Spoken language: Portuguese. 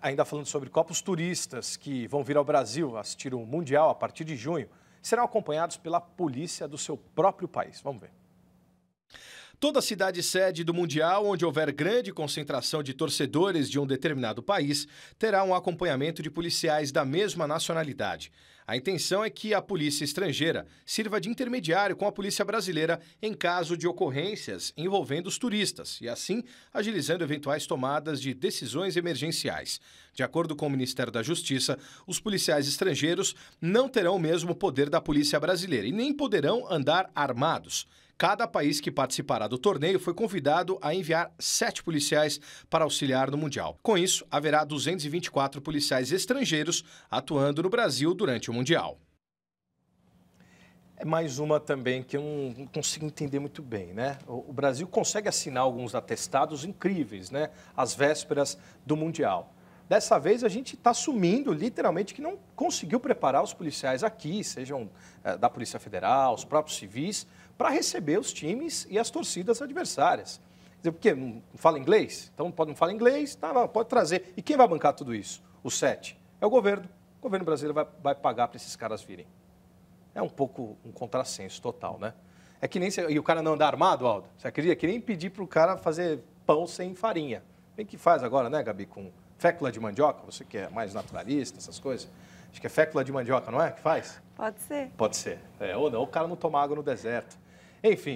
Ainda falando sobre copos turistas que vão vir ao Brasil assistir o um Mundial a partir de junho, serão acompanhados pela polícia do seu próprio país. Vamos ver. Toda cidade sede do Mundial onde houver grande concentração de torcedores de um determinado país terá um acompanhamento de policiais da mesma nacionalidade. A intenção é que a polícia estrangeira sirva de intermediário com a polícia brasileira em caso de ocorrências envolvendo os turistas e, assim, agilizando eventuais tomadas de decisões emergenciais. De acordo com o Ministério da Justiça, os policiais estrangeiros não terão o mesmo poder da polícia brasileira e nem poderão andar armados. Cada país que participará do torneio foi convidado a enviar sete policiais para auxiliar no Mundial. Com isso, haverá 224 policiais estrangeiros atuando no Brasil durante o Mundial. É mais uma também que eu não consigo entender muito bem, né? O Brasil consegue assinar alguns atestados incríveis, né? Às vésperas do Mundial. Dessa vez a gente está assumindo literalmente que não conseguiu preparar os policiais aqui, sejam eh, da Polícia Federal, os próprios civis, para receber os times e as torcidas adversárias. Porque não fala inglês? Então pode não falar inglês, tá, pode trazer. E quem vai bancar tudo isso? O sete. É o governo. O governo brasileiro vai, vai pagar para esses caras virem. É um pouco um contrassenso total, né? É que nem. Se, e o cara não anda armado, Aldo? Você queria é que nem pedir para o cara fazer pão sem farinha. Bem que faz agora, né, Gabi? Com fécula de mandioca, você que é mais naturalista, essas coisas. Acho que é fécula de mandioca, não é? Que faz? Pode ser. Pode ser. É, ou não, o cara não toma água no deserto. Enfim.